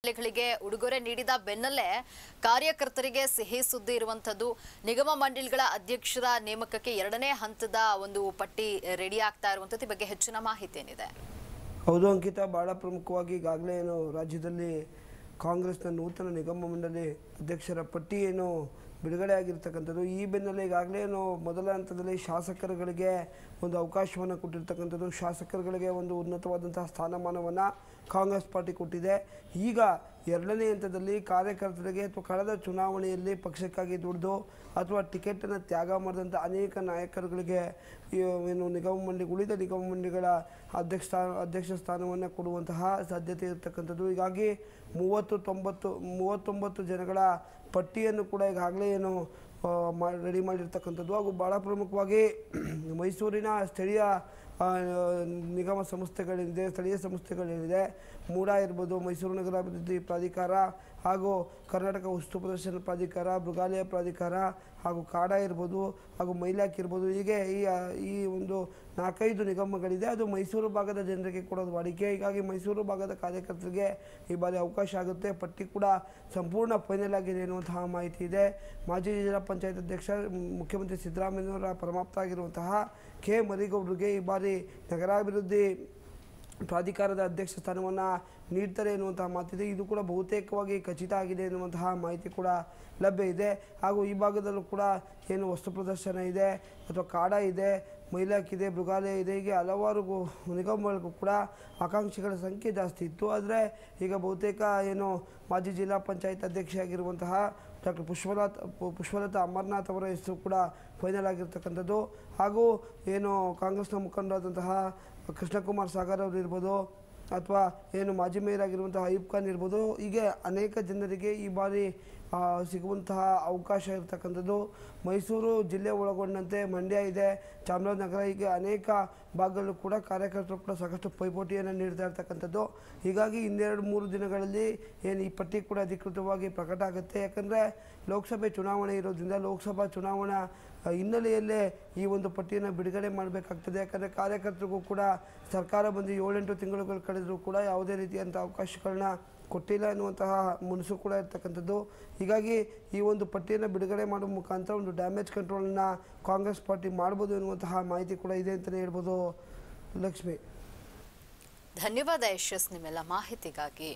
ಮಂಡಳಿಗಳಿಗೆ ಉಡುಗೊರೆ ನೀಡಿದ ಬೆನ್ನಲ್ಲೇ ಕಾರ್ಯಕರ್ತರಿಗೆ ಸಿಹಿ ಸುದ್ದಿ ಇರುವಂತದ್ದು ನಿಗಮ ಮಂಡಳಿಗಳ ಅಧ್ಯಕ್ಷರ ನೇಮಕಕ್ಕೆ ಎರಡನೇ ಹಂತದ ಒಂದು ಪಟ್ಟಿ ರೆಡಿ ಆಗ್ತಾ ಇರುವಂತದ್ದು ಬಗ್ಗೆ ಹೆಚ್ಚಿನ ಮಾಹಿತಿ ಏನಿದೆ ಹೌದು ಅಂಕಿತ ಬಹಳ ಪ್ರಮುಖವಾಗಿ ಈಗಾಗಲೇ ಏನು ರಾಜ್ಯದಲ್ಲಿ ಕಾಂಗ್ರೆಸ್ನ ನೂತನ ನಿಗಮ ಮಂಡಳಿ ಅಧ್ಯಕ್ಷರ ಪಟ್ಟಿ ಏನು ಬಿಡುಗಡೆ ಆಗಿರ್ತಕ್ಕಂಥದ್ದು ಈ ಬೆನ್ನಲ್ಲೇ ಈಗಾಗಲೇ ಮೊದಲ ಹಂತದಲ್ಲಿ ಶಾಸಕರುಗಳಿಗೆ ಒಂದು ಅವಕಾಶವನ್ನು ಕೊಟ್ಟಿರ್ತಕ್ಕಂಥದ್ದು ಶಾಸಕರುಗಳಿಗೆ ಒಂದು ಉನ್ನತವಾದಂತಹ ಸ್ಥಾನಮಾನವನ್ನು ಕಾಂಗ್ರೆಸ್ ಪಾರ್ಟಿ ಕೊಟ್ಟಿದೆ ಈಗ ಎರಡನೇ ಹಂತದಲ್ಲಿ ಕಾರ್ಯಕರ್ತರಿಗೆ ಅಥವಾ ಕಳೆದ ಚುನಾವಣೆಯಲ್ಲಿ ಪಕ್ಷಕ್ಕಾಗಿ ದುಡಿದು ಅಥವಾ ಟಿಕೆಟನ್ನು ತ್ಯಾಗ ಮಾಡಿದಂಥ ಅನೇಕ ನಾಯಕರುಗಳಿಗೆ ಏನು ನಿಗಮ ಮಂಡಳಿ ಉಳಿದ ನಿಗಮ ಮಂಡಳಿಗಳ ಅಧ್ಯಕ್ಷ ಸ್ಥಾನ ಅಧ್ಯಕ್ಷ ಸ್ಥಾನವನ್ನು ಕೊಡುವಂತಹ ಸಾಧ್ಯತೆ ಇರತಕ್ಕಂಥದ್ದು ಹೀಗಾಗಿ ಮೂವತ್ತು ತೊಂಬತ್ತು ಮೂವತ್ತೊಂಬತ್ತು ಜನಗಳ ಪಟ್ಟಿಯನ್ನು ಕೂಡ ಈಗಾಗಲೇ ಏನು ಮಾಡಿ ರೆಡಿ ಮಾಡಿರ್ತಕ್ಕಂಥದ್ದು ಹಾಗೂ ಭಾಳ ಪ್ರಮುಖವಾಗಿ ಮೈಸೂರಿನ ಸ್ಥಳೀಯ ನಿಗಮ ಸಂಸ್ಥೆಗಳಿದೆ ಸ್ಥಳೀಯ ಸಂಸ್ಥೆಗಳಿದೆ ಮೂಡ ಇರ್ಬೋದು ಮೈಸೂರು ನಗರ ಅಭಿವೃದ್ಧಿ ಪ್ರಾಧಿಕಾರ ಹಾಗೂ ಕರ್ನಾಟಕ ವಸ್ತು ಪ್ರದರ್ಶನ ಪ್ರಾಧಿಕಾರ ಮೃಗಾಲಯ ಪ್ರಾಧಿಕಾರ ಹಾಗೂ ಕಾಡ ಇರ್ಬೋದು ಹಾಗೂ ಮೈಲಾಕ್ ಇರ್ಬೋದು ಹೀಗೆ ಈ ಈ ಒಂದು ನಾಲ್ಕೈದು ನಿಗಮಗಳಿದೆ ಅದು ಮೈಸೂರು ಭಾಗದ ಜನರಿಗೆ ಕೊಡೋದು ವಾಡಿಕೆ ಹೀಗಾಗಿ ಮೈಸೂರು ಭಾಗದ ಕಾರ್ಯಕರ್ತರಿಗೆ ಈ ಬಾರಿ ಅವಕಾಶ ಆಗುತ್ತೆ ಪಟ್ಟಿ ಕೂಡ ಸಂಪೂರ್ಣ ಫೈನಲ್ ಆಗಿದೆ ಎನ್ನುವಂತಹ ಮಾಹಿತಿ ಇದೆ ಮಾಜಿ ಜಿಲ್ಲಾ ಪಂಚಾಯತ್ ಅಧ್ಯಕ್ಷ ಮುಖ್ಯಮಂತ್ರಿ ಸಿದ್ದರಾಮಯ್ಯವರ ಪರಮಾಪ್ತ ಆಗಿರುವಂತಹ ಕೆ ಮರಿಗೌಡರಿಗೆ ಈ ಬಾರಿ ನಗರ ನಗರಾಭಿವೃದ್ಧಿ ಪ್ರಾಧಿಕಾರದ ಅಧ್ಯಕ್ಷ ಸ್ಥಾನವನ್ನು ನೀಡ್ತಾರೆ ಎನ್ನುವಂತಹ ಮಾತಿದೆ ಇದು ಕೂಡ ಬಹುತೇಕವಾಗಿ ಖಚಿತ ಆಗಿದೆ ಎನ್ನುವಂತಹ ಮಾಹಿತಿ ಕೂಡ ಲಭ್ಯ ಇದೆ ಹಾಗೂ ಈ ಭಾಗದಲ್ಲೂ ಕೂಡ ಏನು ವಸ್ತು ಪ್ರದರ್ಶನ ಇದೆ ಅಥವಾ ಕಾಡ ಇದೆ ಇದೆ ಮೃಗಾಲಯ ಇದೆ ಹೀಗೆ ಹಲವಾರು ನಿಗಮಗಳಿಗೂ ಕೂಡ ಆಕಾಂಕ್ಷಿಗಳ ಸಂಖ್ಯೆ ಜಾಸ್ತಿ ಇತ್ತು ಆದರೆ ಈಗ ಬಹುತೇಕ ಏನು ಮಾಜಿ ಜಿಲ್ಲಾ ಪಂಚಾಯತ್ ಅಧ್ಯಕ್ಷೆಯಾಗಿರುವಂತಹ ಡಾಕ್ಟರ್ ಪುಷ್ಪನಾಥ್ ಪುಷ್ಪಲತಾ ಅಮರ್ನಾಥ್ ಅವರ ಹೆಸರು ಕೂಡ ಫೈನಲ್ ಆಗಿರ್ತಕ್ಕಂಥದ್ದು ಹಾಗೂ ಏನು ಕಾಂಗ್ರೆಸ್ನ ಮುಖಂಡರಾದಂತಹ ಕೃಷ್ಣಕುಮಾರ್ ಸಾಗರ್ ಅವರು ಇರ್ಬೋದು ಅಥವಾ ಏನು ಮಾಜಿ ಮೇಯರ್ ಆಗಿರುವಂತಹ ಅಯ್ಯೂಬ್ ಖಾನ್ ಇರ್ಬೋದು ಹೀಗೆ ಅನೇಕ ಜನರಿಗೆ ಈ ಬಾರಿ ಸಿಗುವಂತಹ ಅವಕಾಶ ಇರತಕ್ಕಂಥದ್ದು ಮೈಸೂರು ಜಿಲ್ಲೆ ಒಳಗೊಂಡಂತೆ ಮಂಡ್ಯ ಇದೆ ಚಾಮರಾಜನಗರ ಹೀಗೆ ಅನೇಕ ಭಾಗಗಳು ಕೂಡ ಕಾರ್ಯಕರ್ತರು ಕೂಡ ಸಾಕಷ್ಟು ಪೈಪೋಟಿಯನ್ನು ನೀಡ್ತಾ ಇರ್ತಕ್ಕಂಥದ್ದು ಹೀಗಾಗಿ ಇನ್ನೆರಡು ಮೂರು ದಿನಗಳಲ್ಲಿ ಏನು ಈ ಪಟ್ಟಿ ಕೂಡ ಅಧಿಕೃತವಾಗಿ ಪ್ರಕಟ ಆಗುತ್ತೆ ಯಾಕಂದರೆ ಲೋಕಸಭೆ ಚುನಾವಣೆ ಇರೋದ್ರಿಂದ ಲೋಕಸಭಾ ಚುನಾವಣಾ ಹಿನ್ನೆಲೆಯಲ್ಲೇ ಈ ಒಂದು ಪಟ್ಟಿಯನ್ನು ಬಿಡುಗಡೆ ಮಾಡಬೇಕಾಗ್ತದೆ ಯಾಕಂದರೆ ಕಾರ್ಯಕರ್ತರಿಗೂ ಕೂಡ ಸರ್ಕಾರ ಬಂದು ಏಳೆಂಟು ತಿಂಗಳುಗಳ ಕಡೆ ಮಾಡಿದರೂ ಕೂಡ ಯಾವುದೇ ರೀತಿಯಂಥ ಅವಕಾಶಗಳನ್ನ ಕೊಟ್ಟಿಲ್ಲ ಎನ್ನುವಂತಹ ಮನಸ್ಸು ಕೂಡ ಇರ್ತಕ್ಕಂಥದ್ದು ಹೀಗಾಗಿ ಈ ಒಂದು ಪಟ್ಟಿಯನ್ನು ಬಿಡುಗಡೆ ಮಾಡುವ ಮುಖಾಂತರ ಒಂದು ಡ್ಯಾಮೇಜ್ ಕಂಟ್ರೋಲನ್ನು ಕಾಂಗ್ರೆಸ್ ಪಾರ್ಟಿ ಮಾಡ್ಬೋದು ಎನ್ನುವಂತಹ ಮಾಹಿತಿ ಕೂಡ ಇದೆ ಅಂತಲೇ ಹೇಳ್ಬೋದು ಲಕ್ಷ್ಮಿ ಧನ್ಯವಾದ ಯಶಸ್ ನಿಮ್ಮೆಲ್ಲ ಮಾಹಿತಿಗಾಗಿ